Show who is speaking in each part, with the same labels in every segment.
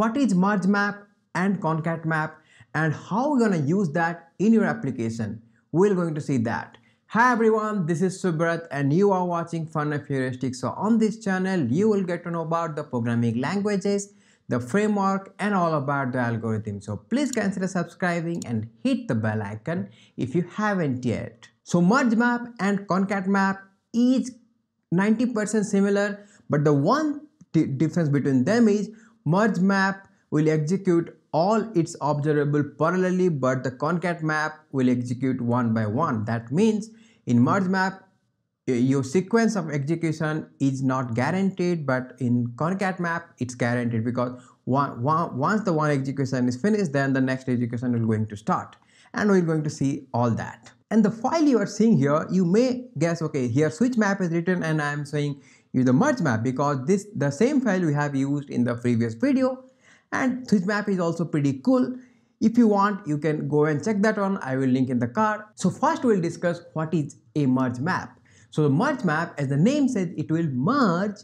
Speaker 1: what is merge map and concat map and how you're gonna use that in your application. We're going to see that. Hi everyone, this is Subrat and you are watching Fun and Futuristic. So on this channel, you will get to know about the programming languages, the framework and all about the algorithm. So please consider subscribing and hit the bell icon if you haven't yet. So merge map and concat map is 90% similar, but the one difference between them is Merge map will execute all its observable parallelly but the concat map will execute one by one. That means in merge map your sequence of execution is not guaranteed but in concat map it's guaranteed because one, one, once the one execution is finished then the next execution is going to start and we're going to see all that and the file you are seeing here you may guess okay here switch map is written and i am saying use the merge map because this the same file we have used in the previous video and switch map is also pretty cool if you want you can go and check that one i will link in the card so first we'll discuss what is a merge map so the merge map as the name says it will merge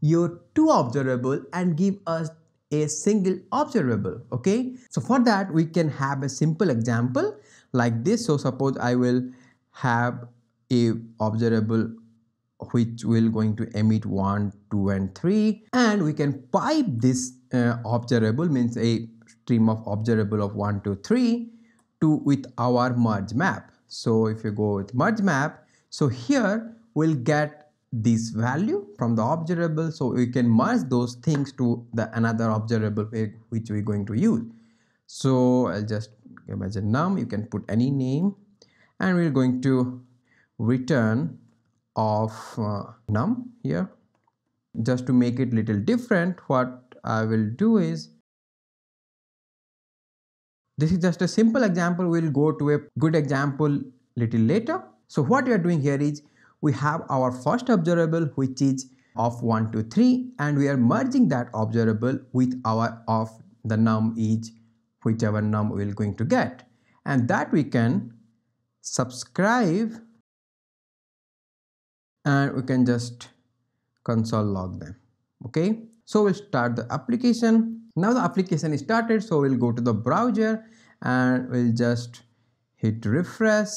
Speaker 1: your two observable and give us a single observable okay so for that we can have a simple example like this so suppose i will have a observable which will going to emit 1, 2 and 3 and we can pipe this uh, observable means a stream of observable of 1, 2, 3 to with our merge map. So if you go with merge map, so here we'll get this value from the observable so we can merge those things to the another observable which we're going to use. So I'll just imagine num, you can put any name and we're going to return of uh, num here. Just to make it little different, what I will do is this is just a simple example. We'll go to a good example little later. So what we are doing here is we have our first observable which is of 1 to 3 and we are merging that observable with our of the num is whichever num we're going to get and that we can subscribe and we can just console log them okay so we'll start the application now the application is started so we'll go to the browser and we'll just hit refresh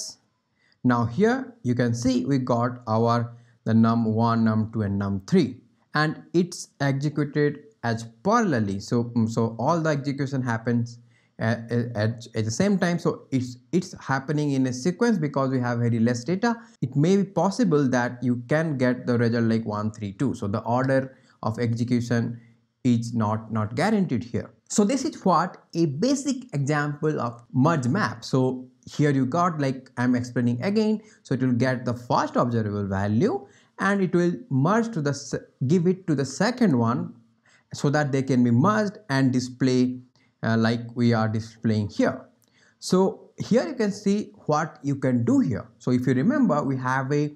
Speaker 1: now here you can see we got our the num1 num2 and num3 and it's executed as parallelly so so all the execution happens at, at, the same time so it's it's happening in a sequence because we have very less data it may be possible that you can get the result like 132 so the order of execution is not not guaranteed here so this is what a basic example of merge map so here you got like i'm explaining again so it will get the first observable value and it will merge to the give it to the second one so that they can be merged and display uh, like we are displaying here. So here you can see what you can do here. So if you remember, we have a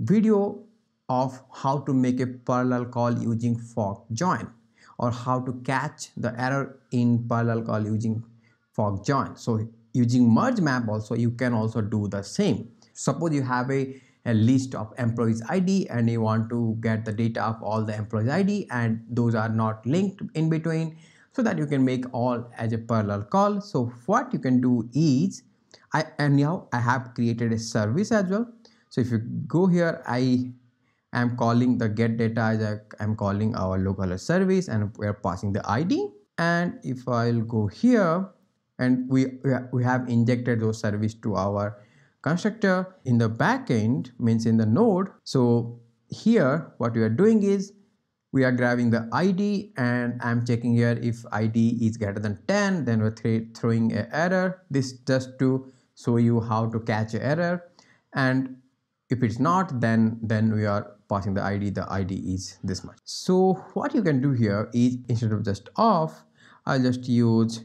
Speaker 1: video of how to make a parallel call using fork join or how to catch the error in parallel call using fork join. So using merge map also, you can also do the same. Suppose you have a, a list of employees ID and you want to get the data of all the employees ID and those are not linked in between so that you can make all as a parallel call. So what you can do is, I anyhow I have created a service as well. So if you go here, I am calling the get data as I am calling our local service and we're passing the ID. And if I'll go here and we, we have injected those service to our constructor in the backend means in the node. So here what we are doing is we are grabbing the id and i'm checking here if id is greater than 10 then we're th throwing an error this just to show you how to catch an error and if it's not then then we are passing the id the id is this much so what you can do here is instead of just off i'll just use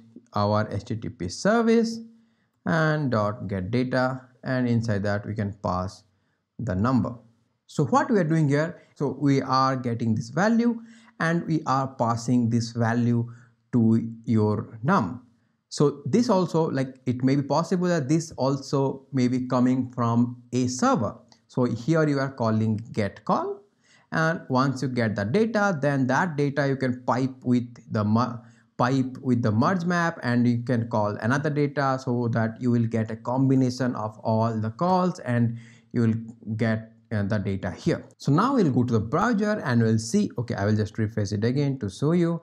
Speaker 1: our http service and dot get data and inside that we can pass the number so what we are doing here, so we are getting this value and we are passing this value to your num. So this also like it may be possible that this also may be coming from a server. So here you are calling get call and once you get the data then that data you can pipe with the pipe with the merge map and you can call another data so that you will get a combination of all the calls and you will get uh, the data here. So now we'll go to the browser and we'll see, okay, I will just refresh it again to show you.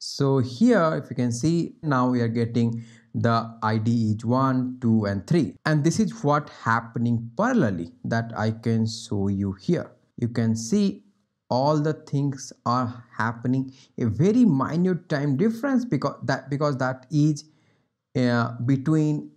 Speaker 1: So here, if you can see, now we are getting the ID each 1, 2 and 3. And this is what happening parallelly that I can show you here. You can see all the things are happening a very minute time difference because that because that is uh, between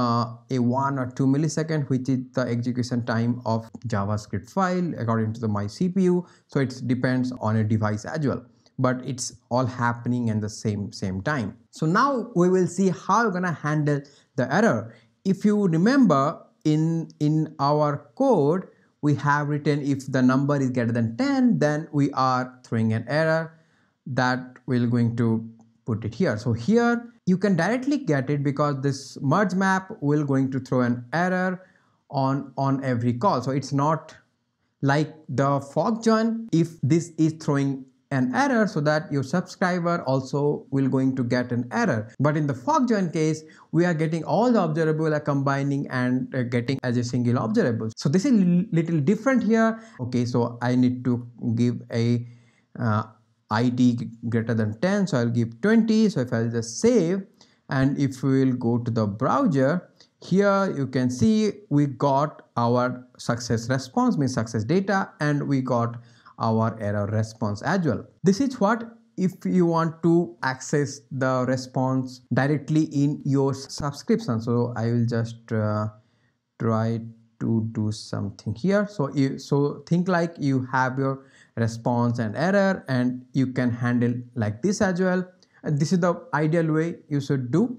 Speaker 1: uh, a one or two millisecond which is the execution time of javascript file according to the my cpu so it depends on a device as well but it's all happening in the same same time so now we will see how you're gonna handle the error if you remember in in our code we have written if the number is greater than 10 then we are throwing an error that we're going to put it here so here you can directly get it because this merge map will going to throw an error on on every call so it's not like the fog join if this is throwing an error so that your subscriber also will going to get an error but in the fog join case we are getting all the observable are uh, combining and uh, getting as a single observable so this is little different here okay so i need to give a uh, id greater than 10 so i'll give 20 so if i'll just save and if we will go to the browser here you can see we got our success response means success data and we got our error response as well this is what if you want to access the response directly in your subscription so i will just uh, try to do something here so you so think like you have your response and error and you can handle like this as well and this is the ideal way you should do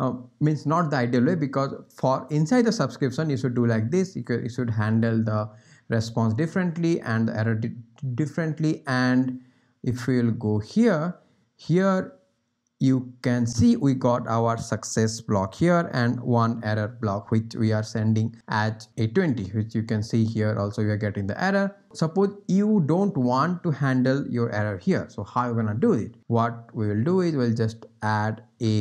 Speaker 1: uh, means not the ideal way because for inside the subscription you should do like this you, could, you should handle the response differently and the error di differently and if we'll go here here you can see we got our success block here and one error block which we are sending at 820 which you can see here also we are getting the error suppose you don't want to handle your error here so how you gonna do it what we will do is we'll just add a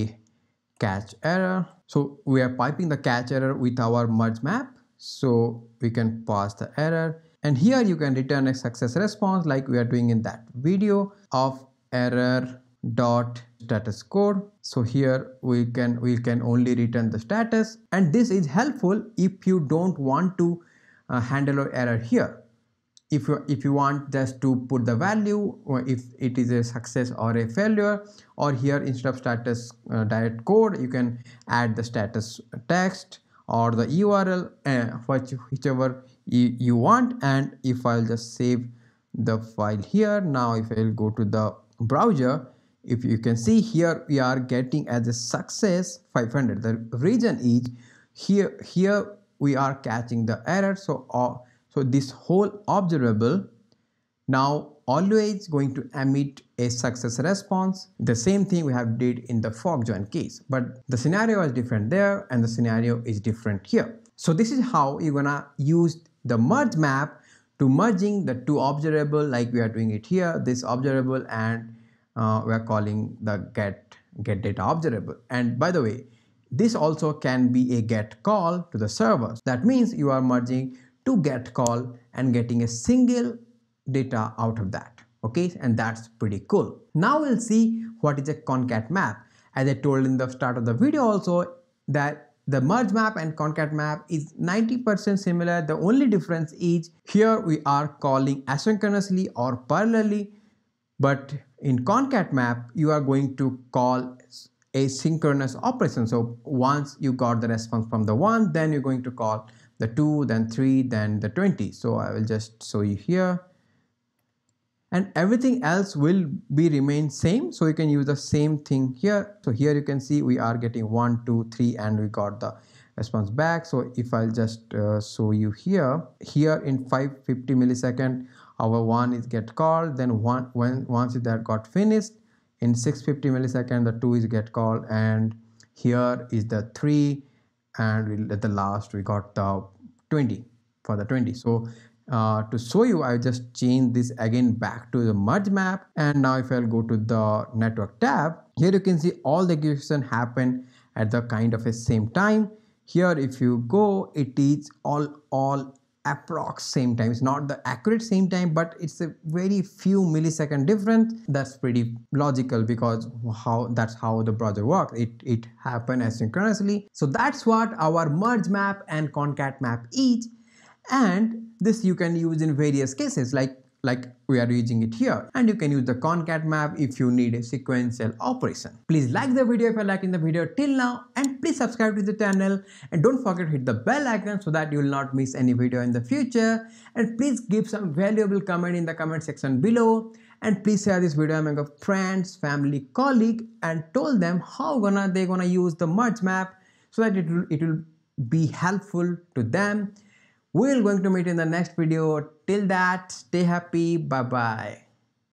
Speaker 1: catch error so we are piping the catch error with our merge map so we can pass the error and here you can return a success response like we are doing in that video of error dot status code. so here we can we can only return the status and this is helpful if you don't want to uh, handle an error here if you if you want just to put the value or if it is a success or a failure or here instead of status uh, direct code you can add the status text or the url uh, which, whichever you, you want and if i'll just save the file here now if i'll go to the browser if you can see here we are getting as a success 500 the reason is here here we are catching the error so uh, so this whole observable now always going to emit a success response the same thing we have did in the fog join case but the scenario is different there and the scenario is different here so this is how you're gonna use the merge map to merging the two observable like we are doing it here this observable and uh, we're calling the get get data observable. And by the way, this also can be a get call to the servers. That means you are merging two get call and getting a single data out of that. Okay, and that's pretty cool. Now we'll see what is a concat map. As I told in the start of the video also that the merge map and concat map is 90% similar. The only difference is here we are calling asynchronously or parallelly but in concat map, you are going to call asynchronous operation. So once you got the response from the one, then you're going to call the two, then three, then the 20. So I will just show you here. And everything else will be remain same. So you can use the same thing here. So here you can see we are getting one, two, three, and we got the response back so if i'll just uh, show you here here in 550 millisecond our one is get called then one when once that got finished in 650 millisecond the two is get called and here is the three and at the last we got the 20 for the 20 so uh, to show you I just change this again back to the merge map and now if I'll go to the network tab here you can see all the execution happen at the kind of a same time here if you go, it is all, all approx same time it's not the accurate same time but it's a very few millisecond difference that's pretty logical because how that's how the browser works it it happened asynchronously so that's what our merge map and concat map is and this you can use in various cases like like we are using it here and you can use the concat map if you need a sequential operation. Please like the video if you like in the video till now and please subscribe to the channel and don't forget to hit the bell icon so that you will not miss any video in the future and please give some valuable comment in the comment section below and please share this video among your friends, family, colleague and told them how gonna they gonna use the merge map so that it will, it will be helpful to them we're going to meet in the next video. Till that, stay happy. Bye bye.